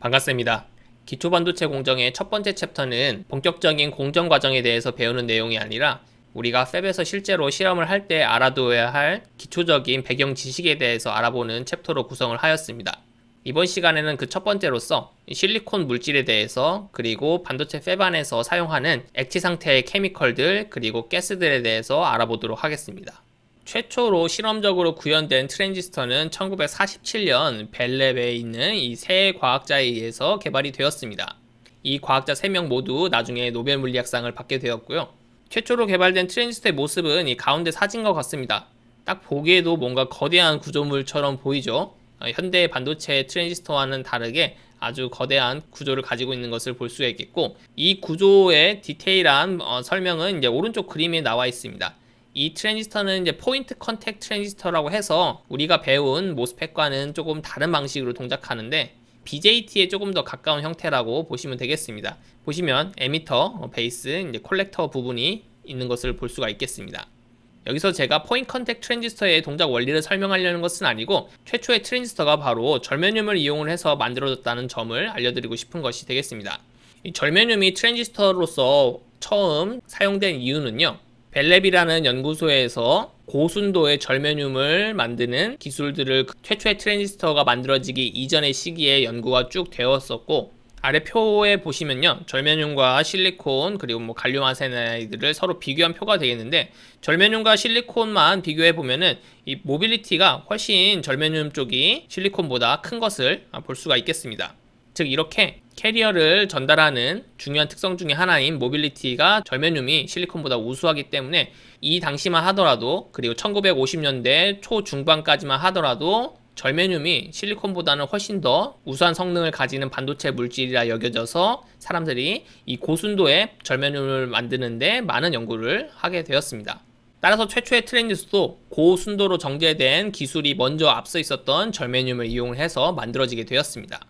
반갑습니다. 기초반도체 공정의 첫 번째 챕터는 본격적인 공정 과정에 대해서 배우는 내용이 아니라 우리가 팹에서 실제로 실험을 할 때알아두어야할 기초적인 배경 지식에 대해서 알아보는 챕터로 구성을 하였습니다. 이번 시간에는 그 첫 번째로서 실리콘 물질에 대해서 그리고 반도체 팹 안에서 사용하는 액체 상태의 케미컬들 그리고 가스들에 대해서 알아보도록 하겠습니다. 최초로 실험적으로 구현된 트랜지스터는 1947년 벨랩에 있는 이 세 과학자에 의해서 개발이 되었습니다. 이 과학자 3명 모두 나중에 노벨 물리학상을 받게 되었고요. 최초로 개발된 트랜지스터의 모습은 이 가운데 사진과 같습니다. 딱 보기에도 뭔가 거대한 구조물처럼 보이죠. 어, 현대 반도체 트랜지스터와는 다르게 아주 거대한 구조를 가지고 있는 것을 볼 수가 있겠고 이 구조의 디테일한 어, 설명은 이제 오른쪽 그림에 나와 있습니다. 이 트랜지스터는 이제 포인트 컨택 트랜지스터라고 해서 우리가 배운 모스펫과는 조금 다른 방식으로 동작하는데 BJT에 조금 더 가까운 형태라고 보시면 되겠습니다. 보시면 에미터, 어, 베이스, 이제 콜렉터 부분이 있는 것을 볼 수가 있겠습니다. 여기서 제가 포인트 컨택 트랜지스터의 동작 원리를 설명하려는 것은 아니고 최초의 트랜지스터가 바로 절면염을 이용을 해서 만들어졌다는 점을 알려드리고 싶은 것이 되겠습니다. 이절면염이 트랜지스터로서 처음 사용된 이유는요. 벨랩이라는 연구소에서 고순도의 절면늄을 만드는 기술들을 최초의 트랜지스터가 만들어지기 이전의 시기에 연구가 쭉 되었었고 아래 표에 보시면요 절면늄과 실리콘 그리고 뭐 갈륨 아세나이드를 서로 비교한 표가 되겠는데 절면늄과 실리콘만 비교해 보면은 이 모빌리티가 훨씬 절면늄 쪽이 실리콘보다 큰 것을 볼 수가 있겠습니다 즉 이렇게 캐리어를 전달하는 중요한 특성 중의 하나인 모빌리티가 절면륨이 실리콘보다 우수하기 때문에 이 당시만 하더라도 그리고 1950년대 초중반까지만 하더라도 절면륨이 실리콘보다는 훨씬 더 우수한 성능을 가지는 반도체 물질이라 여겨져서 사람들이 이 고순도의 절면륨을 만드는데 많은 연구를 하게 되었습니다. 따라서 최초의 트랜지스도 고순도로 정제된 기술이 먼저 앞서 있었던 절면늄을 이용해서 만들어지게 되었습니다.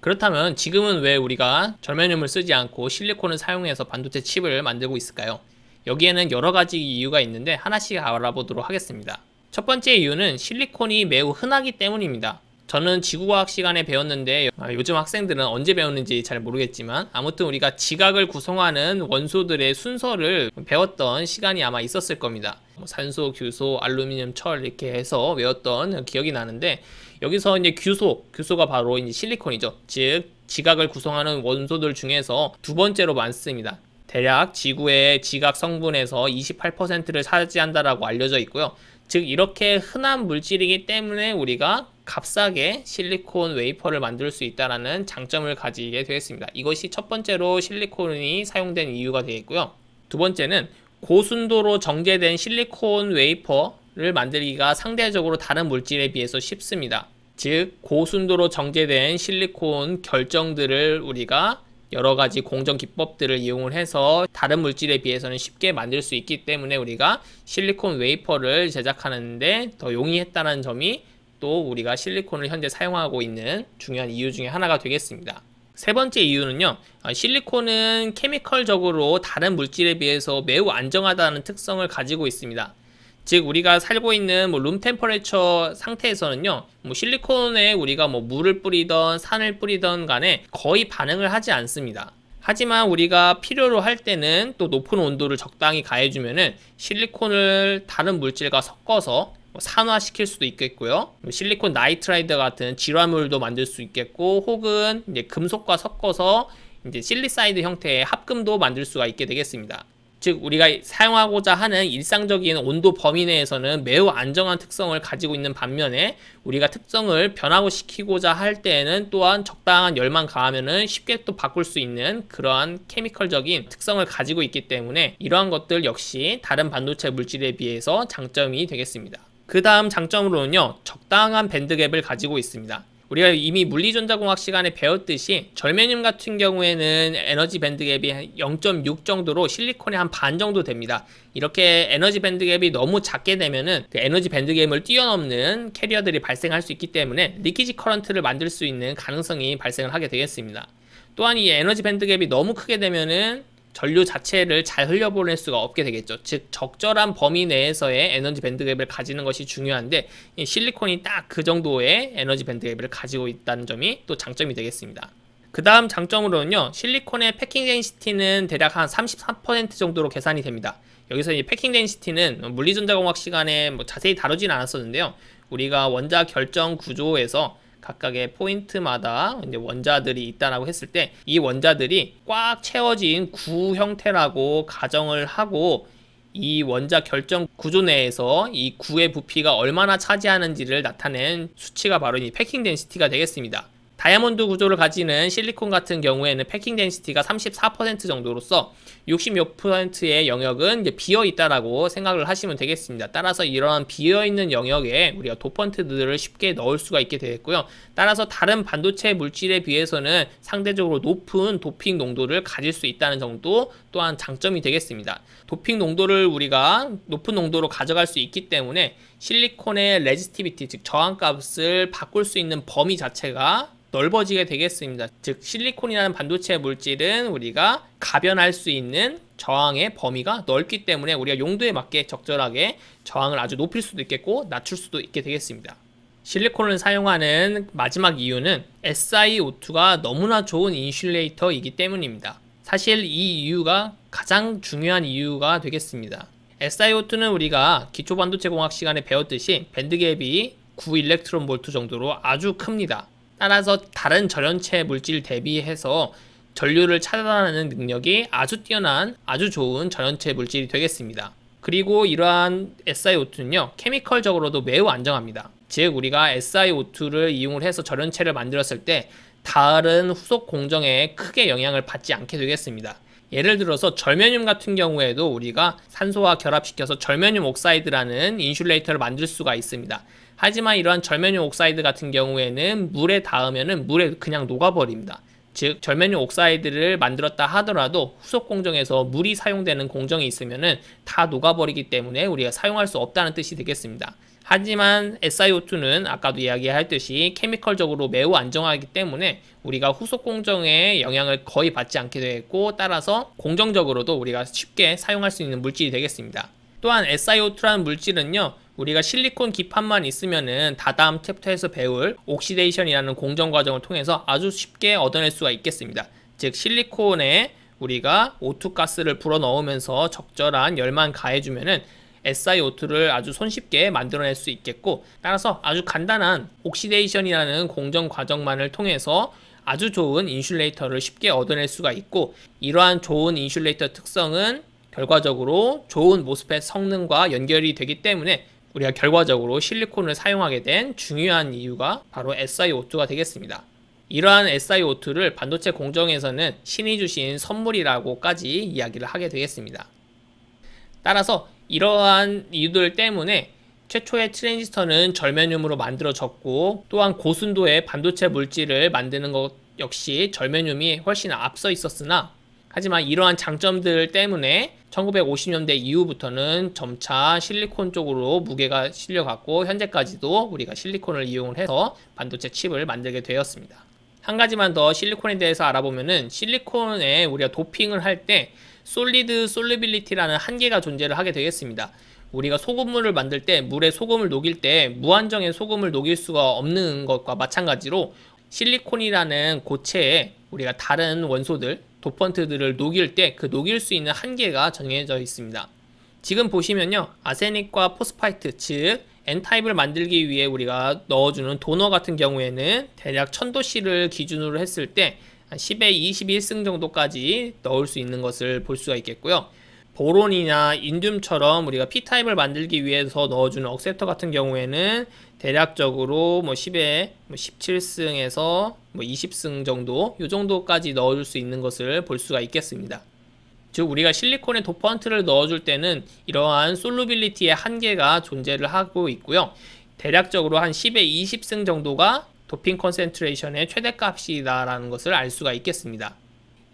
그렇다면 지금은 왜 우리가 절매늄을 쓰지 않고 실리콘을 사용해서 반도체 칩을 만들고 있을까요? 여기에는 여러가지 이유가 있는데 하나씩 알아보도록 하겠습니다. 첫 번째 이유는 실리콘이 매우 흔하기 때문입니다. 저는 지구과학 시간에 배웠는데 아, 요즘 학생들은 언제 배웠는지잘 모르겠지만 아무튼 우리가 지각을 구성하는 원소들의 순서를 배웠던 시간이 아마 있었을 겁니다. 뭐 산소, 규소, 알루미늄, 철 이렇게 해서 외웠던 기억이 나는데 여기서 이제 규소, 규소가 바로 이제 실리콘이죠. 즉 지각을 구성하는 원소들 중에서 두 번째로 많습니다. 대략 지구의 지각 성분에서 28%를 차지한다라고 알려져 있고요. 즉 이렇게 흔한 물질이기 때문에 우리가 값싸게 실리콘 웨이퍼를 만들 수 있다는 장점을 가지게 되었습니다. 이것이 첫 번째로 실리콘이 사용된 이유가 되겠고요. 두 번째는 고순도로 정제된 실리콘 웨이퍼 물질을 만들기가 상대적으로 다른 물질에 비해서 쉽습니다. 즉 고순도로 정제된 실리콘 결정들을 우리가 여러 가지 공정 기법들을 이용을 해서 다른 물질에 비해서는 쉽게 만들 수 있기 때문에 우리가 실리콘 웨이퍼를 제작하는데 더 용이했다는 점이 또 우리가 실리콘을 현재 사용하고 있는 중요한 이유 중에 하나가 되겠습니다. 세 번째 이유는요. 아, 실리콘은 케미컬적으로 다른 물질에 비해서 매우 안정하다는 특성을 가지고 있습니다. 즉 우리가 살고 있는 뭐룸 템퍼레처 상태에서는요 뭐 실리콘에 우리가 뭐 물을 뿌리던 산을 뿌리던 간에 거의 반응을 하지 않습니다 하지만 우리가 필요로 할 때는 또 높은 온도를 적당히 가해주면은 실리콘을 다른 물질과 섞어서 뭐 산화시킬 수도 있겠고요. 뭐 실리콘 나이트라이드 같은 질화물도 만들 수 있겠고 혹은 이제 금속과 섞어서 이제 실리사이드 형태의 합금도 만들 수가 있게 되겠습니다. 즉 우리가 사용하고자 하는 일상적인 온도 범위 내에서는 매우 안정한 특성을 가지고 있는 반면에 우리가 특성을 변화고 시키고자 할 때에는 또한 적당한 열만 가하면은 쉽게 또 바꿀 수 있는 그러한 케미컬적인 특성을 가지고 있기 때문에 이러한 것들 역시 다른 반도체 물질에 비해서 장점이 되겠습니다. 그 다음 장점으로는요 적당한 밴드갭을 가지고 있습니다. 우리가 이미 물리전자공학 시간에 배웠듯이 절매늄 같은 경우에는 에너지 밴드 갭이 0.6 정도로 실리콘의 한 반 정도 됩니다. 이렇게 에너지 밴드 갭이 너무 작게 되면은 그 에너지 밴드 갭을 뛰어넘는 캐리어들이 발생할 수 있기 때문에 리키지 커런트를 만들 수 있는 가능성이 발생을 하게 되겠습니다. 또한 이 에너지 밴드 갭이 너무 크게 되면은 전류 자체를 잘 흘려보낼 수가 없게 되겠죠. 즉 적절한 범위 내에서의 에너지 밴드갭을 가지는 것이 중요한데 실리콘이 딱 그 정도의 에너지 밴드갭을 가지고 있다는 점이 또 장점이 되겠습니다. 그 다음 장점으로는요 실리콘의 패킹 덴시티는 대략 한 33% 정도로 계산이 됩니다 여기서 이 패킹 덴시티는 뭐 물리전자공학 시간에 뭐 자세히 다루진 않았었는데요 우리가 원자 결정 구조에서 각각의 포인트마다 이제 원자들이 있다라고 했을 때 이 원자들이 꽉 채워진 구 형태라고 가정을 하고 이 원자 결정 구조 내에서 이 구의 부피가 얼마나 차지하는지를 나타낸 수치가 바로 이 패킹 덴시티가 되겠습니다. 다이아몬드 구조를 가지는 실리콘 같은 경우에는 패킹 덴시티가 34% 정도로서 66%의 영역은 비어 있다라고 생각을 하시면 되겠습니다. 따라서 이러한 비어 있는 영역에 우리가 도펀트들을 쉽게 넣을 수가 있게 되겠고요. 따라서 다른 반도체 물질에 비해서는 상대적으로 높은 도핑 농도를 가질 수 있다는 정도 또한 장점이 되겠습니다. 도핑 농도를 우리가 높은 농도로 가져갈 수 있기 때문에 실리콘의 레지스티비티 즉 저항값을 바꿀 수 있는 범위 자체가 넓어지게 되겠습니다. 즉 실리콘이라는 반도체 물질은 우리가 가변할 수 있는 저항의 범위가 넓기 때문에 우리가 용도에 맞게 적절하게 저항을 아주 높일 수도 있겠고 낮출 수도 있게 되겠습니다. 실리콘을 사용하는 마지막 이유는 SiO2가 너무나 좋은 인슐레이터이기 때문입니다. 사실 이 이유가 가장 중요한 이유가 되겠습니다. SiO2는 우리가 기초 반도체 공학 시간에 배웠듯이 밴드 갭이 9 일렉트론 볼트 정도로 아주 큽니다. 따라서 다른 절연체 물질 대비해서 전류를 차단하는 능력이 아주 뛰어난 아주 좋은 전연체 물질이 되겠습니다. 그리고 이러한 SiO2는요 케미컬적으로도 매우 안정합니다. 즉 우리가 SiO2를 이용을 해서 절연체를 만들었을 때 다른 후속 공정에 크게 영향을 받지 않게 되겠습니다. 예를 들어서 절면늄 같은 경우에도 우리가 산소와 결합시켜서 절면늄 옥사이드라는 인슐레이터를 만들 수가 있습니다. 하지만 이러한 절면용 옥사이드 같은 경우에는 물에 닿으면 물에 그냥 녹아버립니다. 즉 절면용 옥사이드를 만들었다 하더라도 후속 공정에서 물이 사용되는 공정이 있으면 다 녹아버리기 때문에 우리가 사용할 수 없다는 뜻이 되겠습니다. 하지만 SiO2는 아까도 이야기했듯이 케미컬적으로 매우 안정하기 때문에 우리가 후속 공정에 영향을 거의 받지 않게 되겠고 따라서 공정적으로도 우리가 쉽게 사용할 수 있는 물질이 되겠습니다. 또한 SiO2라는 물질은요 우리가 실리콘 기판만 있으면은 다다음 챕터에서 배울 옥시데이션이라는 공정 과정을 통해서 아주 쉽게 얻어낼 수가 있겠습니다. 즉 실리콘에 우리가 O2 가스를 불어 넣으면서 적절한 열만 가해주면은 SiO2를 아주 손쉽게 만들어낼 수 있겠고 따라서 아주 간단한 옥시데이션이라는 공정 과정만을 통해서 아주 좋은 인슐레이터를 쉽게 얻어낼 수가 있고 이러한 좋은 인슐레이터 특성은 결과적으로 좋은 모스펫 성능과 연결이 되기 때문에 우리가 결과적으로 실리콘을 사용하게 된 중요한 이유가 바로 SiO2가 되겠습니다. 이러한 SiO2를 반도체 공정에서는 신이 주신 선물이라고까지 이야기를 하게 되겠습니다. 따라서 이러한 이유들 때문에 최초의 트랜지스터는 절면늄으로 만들어졌고 또한 고순도의 반도체 물질을 만드는 것 역시 절면늄이 훨씬 앞서 있었으나 하지만 이러한 장점들 때문에 1950년대 이후부터는 점차 실리콘 쪽으로 무게가 실려갔고 현재까지도 우리가 실리콘을 이용 해서 반도체 칩을 만들게 되었습니다. 한 가지만 더 실리콘에 대해서 알아보면은 실리콘에 우리가 도핑을 할 때 솔리드 솔리빌리티라는 한계가 존재를 하게 되겠습니다. 우리가 소금물을 만들 때 물에 소금을 녹일 때 무한정의 소금을 녹일 수가 없는 것과 마찬가지로 실리콘이라는 고체에 우리가 다른 원소들 도펀트들을 녹일 때 그 녹일 수 있는 한계가 정해져 있습니다. 지금 보시면요. 아세닉과 포스파이트, 즉 N타입을 만들기 위해 우리가 넣어주는 도너 같은 경우에는 대략 1000도씨를 기준으로 했을 때 10에 21승 정도까지 넣을 수 있는 것을 볼 수가 있겠고요. 보론이나 인듐처럼 우리가 P타입을 만들기 위해서 넣어주는 억셉터 같은 경우에는 대략적으로 뭐 10에 17승에서 뭐뭐 20승 정도 이 정도까지 넣어줄 수 있는 것을 볼 수가 있겠습니다. 즉 우리가 실리콘에 도포한트를 넣어줄 때는 이러한 솔루빌리티의 한계가 존재를 하고 있고요. 대략적으로 한 10에 20승 정도가 도핑 컨센트레이션의 최대값이다라는 것을 알 수가 있겠습니다.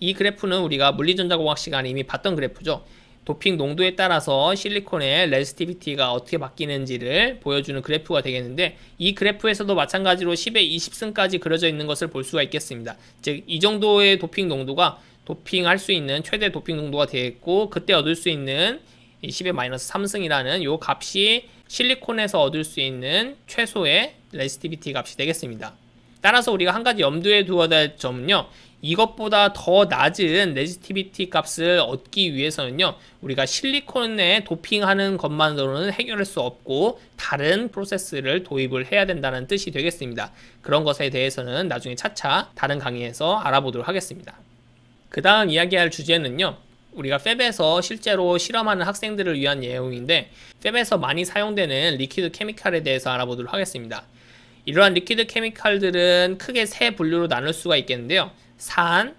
이 그래프는 우리가 물리전자공학 시간에 이미 봤던 그래프죠. 도핑 농도에 따라서 실리콘의 레지스티비티가 어떻게 바뀌는지를 보여주는 그래프가 되겠는데 이 그래프에서도 마찬가지로 1 0의 20승까지 그려져 있는 것을 볼 수가 있겠습니다. 즉 이 정도의 도핑 농도가 도핑할 수 있는 최대 도핑 농도가 되겠고 그때 얻을 수 있는 1 0의 마이너스 3승이라는 이 값이 실리콘에서 얻을 수 있는 최소의 레지스티비티 값이 되겠습니다. 따라서 우리가 한 가지 염두에 두어야 될 점은요. 이것보다 더 낮은 레지티비티 값을 얻기 위해서는요. 우리가 실리콘에 도핑하는 것만으로는 해결할 수 없고 다른 프로세스를 도입을 해야 된다는 뜻이 되겠습니다. 그런 것에 대해서는 나중에 차차 다른 강의에서 알아보도록 하겠습니다. 그 다음 이야기할 주제는요. 우리가 펩에서 실제로 실험하는 학생들을 위한 예용인데펩에서 많이 사용되는 리퀴드 케미칼에 대해서 알아보도록 하겠습니다. 이러한 리퀴드 케미칼들은 크게 세 분류로 나눌 수가 있겠는데요. 산,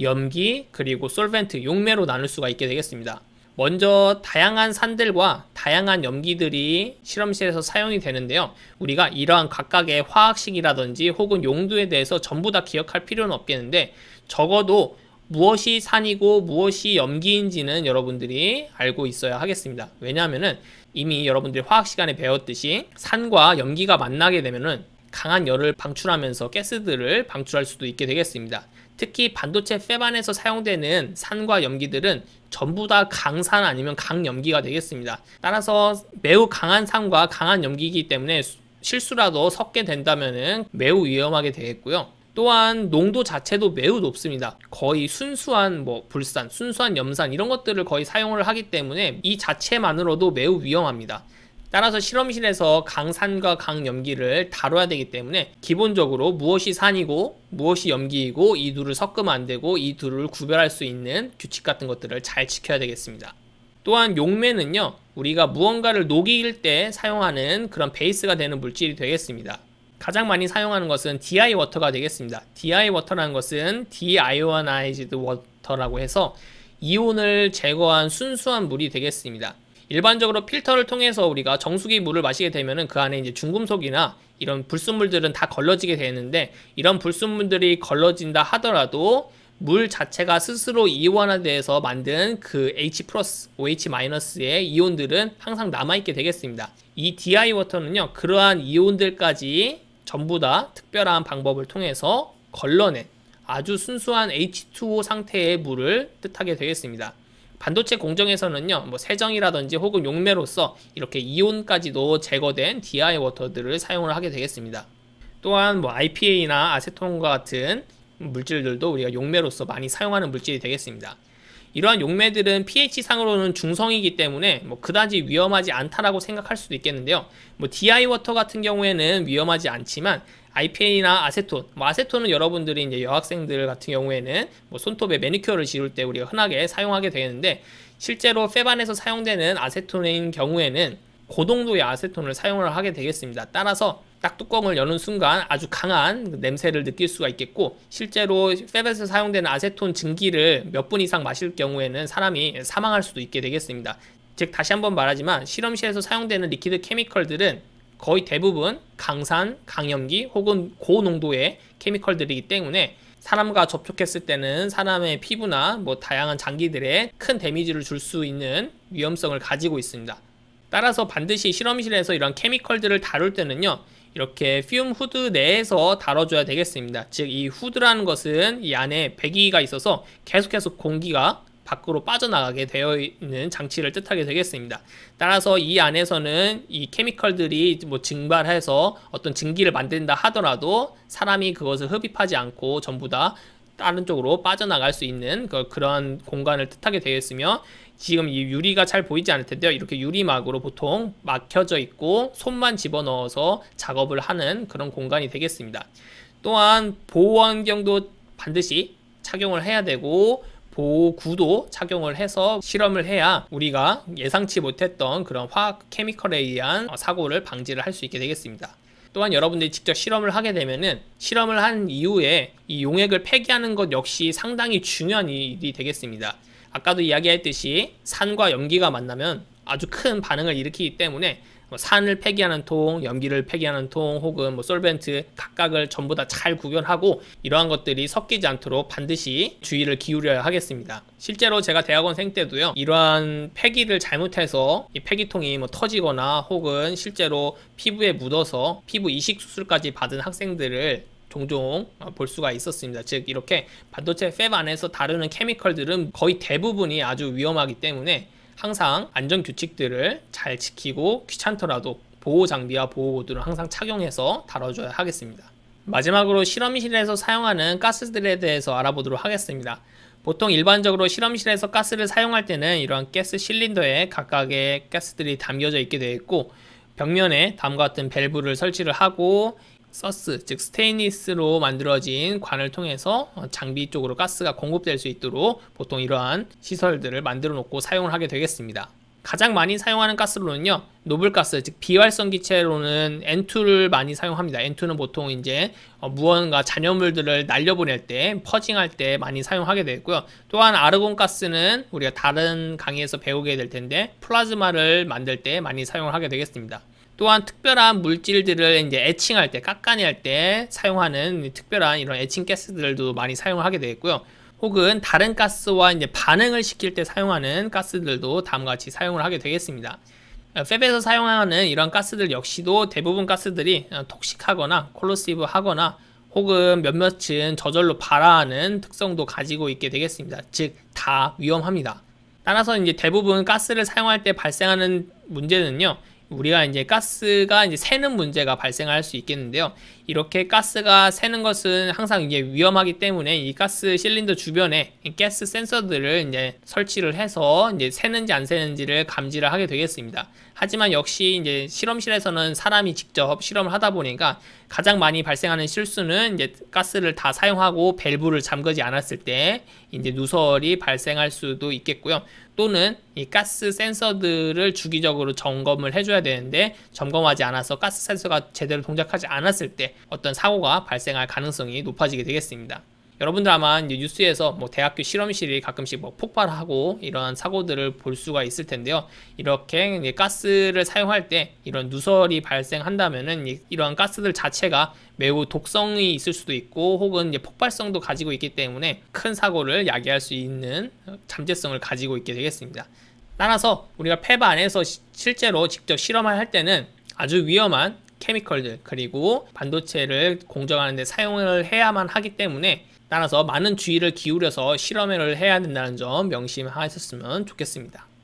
염기, 그리고 솔벤트, 용매로 나눌 수가 있게 되겠습니다. 먼저 다양한 산들과 다양한 염기들이 실험실에서 사용이 되는데요. 우리가 이러한 각각의 화학식이라든지 혹은 용도에 대해서 전부 다 기억할 필요는 없겠는데 적어도 무엇이 산이고 무엇이 염기인지는 여러분들이 알고 있어야 하겠습니다. 왜냐하면 이미 여러분들이 화학 시간에 배웠듯이 산과 염기가 만나게 되면 강한 열을 방출하면서 가스들을 방출할 수도 있게 되겠습니다. 특히 반도체 페반에서 사용되는 산과 염기들은 전부 다 강산 아니면 강염기가 되겠습니다. 따라서 매우 강한 산과 강한 염기이기 때문에 실수라도 섞게 된다면 매우 위험하게 되겠고요. 또한 농도 자체도 매우 높습니다. 거의 순수한 뭐 불산, 순수한 염산 이런 것들을 거의 사용을 하기 때문에 이 자체만으로도 매우 위험합니다. 따라서 실험실에서 강산과 강염기를 다뤄야 되기 때문에 기본적으로 무엇이 산이고 무엇이 염기이고 이 둘을 섞으면 안 되고 이 둘을 구별할 수 있는 규칙 같은 것들을 잘 지켜야 되겠습니다. 또한 용매는요 우리가 무언가를 녹일 때 사용하는 그런 베이스가 되는 물질이 되겠습니다. 가장 많이 사용하는 것은 DI 워터가 되겠습니다. DI 워터라는 것은 디 i 이오나이즈드 워터라고 해서 이온을 제거한 순수한 물이 되겠습니다. 일반적으로 필터를 통해서 우리가 정수기 물을 마시게 되면 그 안에 이제 중금속이나 이런 불순물들은 다 걸러지게 되는데 이런 불순물들이 걸러진다 하더라도 물 자체가 스스로 이온화돼서 만든 그 H OH-의 이온들은 항상 남아있게 되겠습니다. 이 DI 워터는요, 그러한 이온들까지 전부 다 특별한 방법을 통해서 걸러낸 아주 순수한 H2O 상태의 물을 뜻하게 되겠습니다. 반도체 공정에서는요, 뭐 세정이라든지 혹은 용매로서 이렇게 이온까지도 제거된 DI 워터들을 사용을 하게 되겠습니다. 또한 뭐 IPA나 아세톤과 같은 물질들도 우리가 용매로서 많이 사용하는 물질이 되겠습니다. 이러한 용매들은 pH상으로는 중성이기 때문에 뭐 그다지 위험하지 않다라고 생각할 수도 있겠는데요. 뭐 DI 워터 같은 경우에는 위험하지 않지만 IPA나 아세톤, 뭐 아세톤은 여러분들이 이제 여학생들 같은 경우에는 뭐 손톱에 매니큐어를 지울 때 우리가 흔하게 사용하게 되는데 실제로 페반에서 사용되는 아세톤인 경우에는 고농도의 아세톤을 사용을 하게 되겠습니다. 따라서 딱 뚜껑을 여는 순간 아주 강한 냄새를 느낄 수가 있겠고 실제로 페벳에서 사용되는 아세톤 증기를 몇 분 이상 마실 경우에는 사람이 사망할 수도 있게 되겠습니다. 즉 다시 한번 말하지만 실험실에서 사용되는 리퀴드 케미컬들은 거의 대부분 강산, 강염기 혹은 고농도의 케미컬들이기 때문에 사람과 접촉했을 때는 사람의 피부나 뭐 다양한 장기들에 큰 데미지를 줄 수 있는 위험성을 가지고 있습니다. 따라서 반드시 실험실에서 이런 케미컬들을 다룰 때는요 이렇게 퓨 후드 내에서 다뤄줘야 되겠습니다. 즉 이 후드라는 것은 이 안에 배기가 있어서 계속해서 공기가 밖으로 빠져나가게 되어 있는 장치를 뜻하게 되겠습니다. 따라서 이 안에서는 이 케미컬들이 뭐 증발해서 어떤 증기를 만든다 하더라도 사람이 그것을 흡입하지 않고 전부 다 다른 쪽으로 빠져나갈 수 있는 그, 그런 공간을 뜻하게 되겠으며 지금 이 유리가 잘 보이지 않을 텐데요. 이렇게 유리막으로 보통 막혀져 있고 손만 집어넣어서 작업을 하는 그런 공간이 되겠습니다. 또한 보호환경도 반드시 착용을 해야 되고 보호구도 착용을 해서 실험을 해야 우리가 예상치 못했던 그런 화학 케미컬에 의한 사고를 방지를 할 수 있게 되겠습니다. 또한 여러분들이 직접 실험을 하게 되면은 실험을 한 이후에 이 용액을 폐기하는 것 역시 상당히 중요한 일이 되겠습니다. 아까도 이야기했듯이 산과 염기가 만나면 아주 큰 반응을 일으키기 때문에 뭐 산을 폐기하는 통, 염기를 폐기하는 통, 혹은 뭐 솔벤트 각각을 전부 다 잘 구별하고 이러한 것들이 섞이지 않도록 반드시 주의를 기울여야 하겠습니다. 실제로 제가 대학원생 때도요, 이러한 폐기를 잘못해서 이 폐기통이 뭐 터지거나 혹은 실제로 피부에 묻어서 피부 이식 수술까지 받은 학생들을 종종 어, 볼 수가 있었습니다. 즉 이렇게 반도체 팹 안에서 다루는 케미컬들은 거의 대부분이 아주 위험하기 때문에 항상 안전 규칙들을 잘 지키고 귀찮더라도 보호 장비와 보호구두를 항상 착용해서 다뤄줘야 하겠습니다. 마지막으로 실험실에서 사용하는 가스들에 대해서 알아보도록 하겠습니다. 보통 일반적으로 실험실에서 가스를 사용할 때는 이러한 가스 실린더에 각각의 가스들이 담겨져 있게 되어 있고 벽면에 다음과 같은 밸브를 설치를 하고 서스, 즉 스테인리스로 만들어진 관을 통해서 어, 장비 쪽으로 가스가 공급될 수 있도록 보통 이러한 시설들을 만들어 놓고 사용을 하게 되겠습니다. 가장 많이 사용하는 가스로는요 노블가스 즉 비활성 기체로는 N2를 많이 사용합니다 N2는 보통 이제 어, 무언가 잔여물들을 날려보낼 때 퍼징할 때 많이 사용하게 되고요 또한 아르곤 가스는 우리가 다른 강의에서 배우게 될 텐데 플라즈마를 만들 때 많이 사용을 하게 되겠습니다 또한 특별한 물질들을 이제 애칭할 때, 깎아낼 때 사용하는 특별한 이런 애칭 가스들도 많이 사용 하게 되겠고요. 혹은 다른 가스와 이제 반응을 시킬 때 사용하는 가스들도 다음과 같이 사용을 하게 되겠습니다. 어, 팹에서 사용하는 이런 가스들 역시도 대부분 가스들이 톡식하거나 어, 콜로시브하거나 혹은 몇몇은 저절로 발화하는 특성도 가지고 있게 되겠습니다. 즉, 다 위험합니다. 따라서 이제 대부분 가스를 사용할 때 발생하는 문제는요. 우리가 이제 가스가 이제 새는 문제가 발생할 수 있겠는데요. 이렇게 가스가 새는 것은 항상 이제 위험하기 때문에 이 가스 실린더 주변에 가스 센서들을 이제 설치를 해서 이제 새는지 안 새는지를 감지를 하게 되겠습니다. 하지만 역시 이제 실험실에서는 사람이 직접 실험을 하다 보니까 가장 많이 발생하는 실수는 이제 가스를 다 사용하고 밸브를 잠그지 않았을 때 이제 누설이 발생할 수도 있겠고요. 또는 이 가스 센서들을 주기적으로 점검을 해줘야 되는데 점검하지 않아서 가스 센서가 제대로 동작하지 않았을 때 어떤 사고가 발생할 가능성이 높아지게 되겠습니다. 여러분들 아마 뉴스에서 뭐 대학교 실험실이 가끔씩 뭐 폭발하고 이러한 사고들을 볼 수가 있을 텐데요. 이렇게 가스를 사용할 때 이런 누설이 발생한다면은 이러한 가스들 자체가 매우 독성이 있을 수도 있고 혹은 폭발성도 가지고 있기 때문에 큰 사고를 야기할 수 있는 잠재성을 가지고 있게 되겠습니다. 따라서 우리가 팹 안에서 시, 실제로 직접 실험을 할 때는 아주 위험한 케미컬들 그리고 반도체를 공정하는 데 사용을 해야만 하기 때문에 따라서 많은 주의를 기울여서 실험을 해야 된다는 점 명심하셨으면 좋겠습니다.